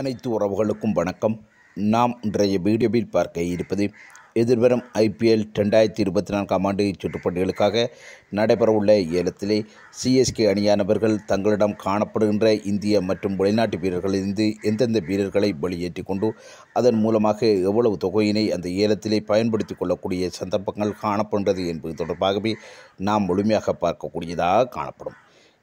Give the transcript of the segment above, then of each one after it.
அனைத்து உறவுகளுக்கும் வணக்கம் நாம் இன்றைய வீடியோவில் பார்க்க இருப்பது எதிர்வரும் ஐபிஎல் ரெண்டாயிரத்தி இருபத்தி நான்காம் ஆண்டு சுற்றுப்பட்டிகளுக்காக நடைபெறவுள்ள ஏலத்திலே சிஎஸ்கே அணியானவர்கள் தங்களிடம் காணப்படுகின்ற இந்திய மற்றும் வெளிநாட்டு வீரர்களிலிருந்து எந்தெந்த வீரர்களை வெளியேற்றி கொண்டு அதன் மூலமாக எவ்வளவு தொகையினை அந்த ஏலத்திலே பயன்படுத்தி கொள்ளக்கூடிய சந்தர்ப்பங்கள் காணப்படுகிறது என்பது தொடர்பாகவே நாம் முழுமையாக பார்க்கக்கூடியதாக காணப்படும்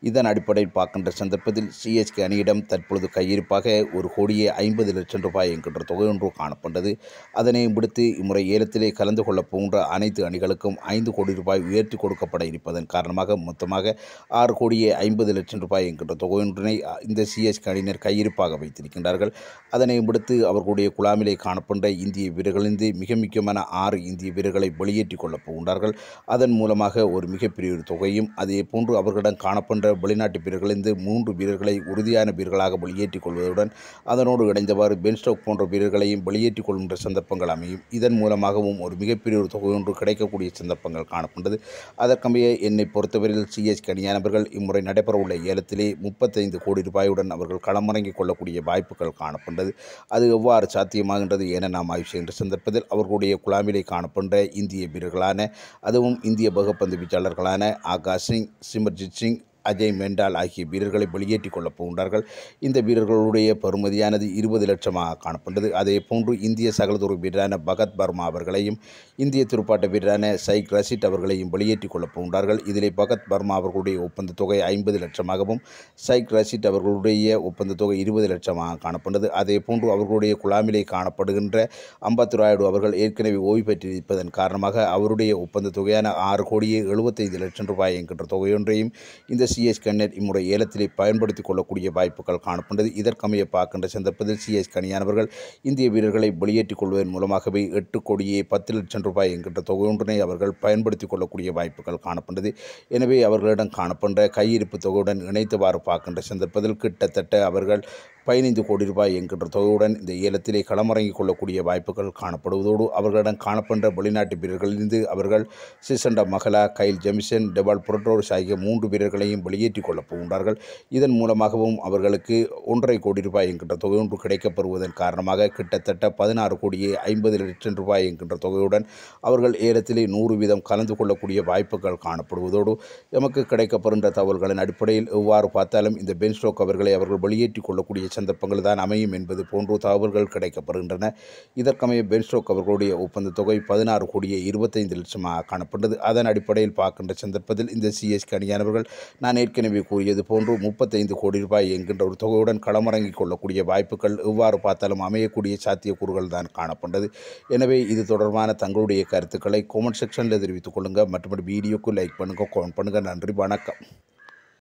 இதன் அடிப்படையில் பார்க்கின்ற சந்தர்ப்பத்தில் சிஎஸ்கே அணியிடம் தற்பொழுது கையிருப்பாக ஒரு கோடியே ஐம்பது லட்சம் ரூபாய் என்கின்ற தொகை ஒன்று காணப்பட்டது அதனை விடுத்து இம்முறை ஏலத்திலே கலந்து கொள்ள போன்ற அனைத்து அணிகளுக்கும் ஐந்து கோடி ரூபாய் உயர்த்தி கொடுக்கப்பட இருப்பதன் காரணமாக மொத்தமாக ஆறு கோடியே ஐம்பது லட்சம் ரூபாய் என்கின்ற தொகை ஒன்றினை இந்த சிஎஸ்கே அணியினர் கையிருப்பாக வைத்திருக்கின்றார்கள் அதனை விடுத்து அவர்களுடைய குழாமிலே காணப்பட்ட இந்திய வீரர்களிலிருந்து மிக முக்கியமான ஆறு இந்திய வீரர்களை வெளியேற்றிக் கொள்ளப் போகின்றார்கள் அதன் மூலமாக ஒரு மிகப்பெரிய ஒரு தொகையும் அதே போன்று அவர்களிடம் காணப்பட்ட கொண்ட வெளிநாட்டு வீரர்களிலிருந்து மூன்று வீரர்களை உறுதியான வீரர்களாக வெளியேற்றிக் கொள்வதுடன் அதனோடு இணைந்தவாறு பென்ஸ்டோக் போன்ற வீரர்களையும் வெளியேற்றிக் கொள்கின்ற சந்தர்ப்பங்கள் அமையும் இதன் மூலமாகவும் ஒரு மிகப்பெரிய ஒரு தொகை ஒன்று கிடைக்கக்கூடிய சந்தர்ப்பங்கள் காணப்பட்டது அதற்கமைய என்னை பொறுத்தவரையில் சிஎஸ் கனியானவர்கள் இம்முறை நடைபெறவுள்ள ஏலத்திலே முப்பத்தைந்து கோடி ரூபாயுடன் அவர்கள் களமிறங்கிக் கொள்ளக்கூடிய வாய்ப்புகள் காணப்பட்டது அது எவ்வாறு சாத்தியமாகின்றது என நாம் ஆய்வு செய்கின்ற சந்தர்ப்பத்தில் அவர்களுடைய குழாமிலே காணப்படுகின்ற இந்திய வீரர்களான அதுவும் இந்திய பகப்பந்து வீச்சாளர்களான ஆகாஷ் சிங் சிமர்ஜித் சிங் அஜய் மெண்டால் ஆகிய வீரர்களை வெளியேற்றிக் கொள்ளப் போகின்றார்கள் இந்த வீரர்களுடைய பெறுமதியானது இருபது லட்சமாக காணப்பட்டது அதே போன்று இந்திய சகலதுறை வீரரான பகத் பர்மா அவர்களையும் இந்திய துருப்பாட்ட வீரரான சைக் ரசித் அவர்களையும் வெளியேற்றிக் கொள்ளப் போகின்றார்கள் இதில் பகத் பர்மா அவர்களுடைய ஒப்பந்த தொகை ஐம்பது லட்சமாகவும் சைக் ரசித் அவர்களுடைய ஒப்பந்த தொகை இருபது லட்சமாக காணப்பட்டது அதே போன்று அவர்களுடைய குழாமிலே காணப்படுகின்ற அம்பத்து ராயுடு அவர்கள் ஏற்கனவே ஓய்வு பெற்றிருப்பதன் காரணமாக அவருடைய ஒப்பந்த தொகையான ஆறு கோடியே எழுபத்தைந்து லட்சம் ரூபாய் என்கின்ற தொகையொன்றையும் இந்த சிஎஸ் கண்ணர் இம்முறை ஏலத்திலே பயன்படுத்திக் கொள்ளக்கூடிய வாய்ப்புகள் காணப்பட்டது இதற்கமைய பார்க்கின்ற சந்தர்ப்பத்தில் சிஎஸ் கணியானவர்கள் இந்திய வீரர்களை வெளியேற்றிக் கொள்வதன் மூலமாகவே எட்டு கோடியே பத்து லட்சம் ரூபாய் என்கின்ற ஒன்றினை அவர்கள் பயன்படுத்திக் கொள்ளக்கூடிய வாய்ப்புகள் காணப்பட்டது எனவே அவர்களிடம் காணப்பட்ட கையிருப்பு தொகையுடன் இணைத்தவாறு பார்க்கின்ற சந்தர்ப்பத்தில் கிட்டத்தட்ட அவர்கள் பதினைந்து கோடி ரூபாய் என்கின்ற தொகையுடன் இந்த ஏலத்திலே களமிறங்கிக் கொள்ளக்கூடிய வாய்ப்புகள் காணப்படுவதோடு அவர்களிடம் காணப்படுகின்ற வெளிநாட்டு வீரர்களிலிருந்து அவர்கள் சிசண்ட மகளா கைல் ஜெமிசன் டெபால் புரட்டோரிஸ் ஆகிய மூன்று வீரர்களையும் வெளியேற்றிக் கொள்ளப் போகின்றார்கள் இதன் மூலமாகவும் அவர்களுக்கு ஒன்றரை கோடி ரூபாய் என்கின்ற தொகையொன்று கிடைக்கப்பெறுவதன் காரணமாக கிட்டத்தட்ட பதினாறு கோடியே ஐம்பது லட்சம் ரூபாய் என்கின்ற தொகையுடன் அவர்கள் ஏலத்திலே நூறு வீதம் கலந்து கொள்ளக்கூடிய வாய்ப்புகள் காணப்படுவதோடு எமக்கு கிடைக்கப்படுகின்ற தகவல்களின் அடிப்படையில் எவ்வாறு பார்த்தாலும் இந்த பென்ஸ்டோக் அவர்களை அவர்கள் வெளியேற்றிக் கொள்ளக்கூடிய சந்தர்ப்பங்கள் தான் அமையும் என்பது போன்று தகவல்கள் கிடைக்கப்படுகின்றன இதற்கமைய பென்ஸ்டோக் அவர்களுடைய ஒப்பந்த தொகை பதினாறு கோடியே இருபத்தைந்து லட்சமாக காணப்பட்டது அதன் அடிப்படையில் பார்க்கின்ற சந்தர்ப்பத்தில் இந்த சிஎஸ்கே அணியானவர்கள் நான் ஏற்கனவே கூறியது போன்று முப்பத்தைந்து கோடி ரூபாய் என்கின்ற ஒரு தொகையுடன் களமிறங்கிக் கொள்ளக்கூடிய வாய்ப்புகள் எவ்வாறு பார்த்தாலும் அமையக்கூடிய சாத்தியக்கூறுகள் தான் காணப்பட்டது எனவே இது தொடர்பான தங்களுடைய கருத்துக்களை கோமெண்ட் செக்ஷனில் தெரிவித்துக் கொள்ளுங்கள் மற்றபடி வீடியோக்கு லைக் பண்ணுங்கள் கமெண்ட் பண்ணுங்கள் நன்றி வணக்கம்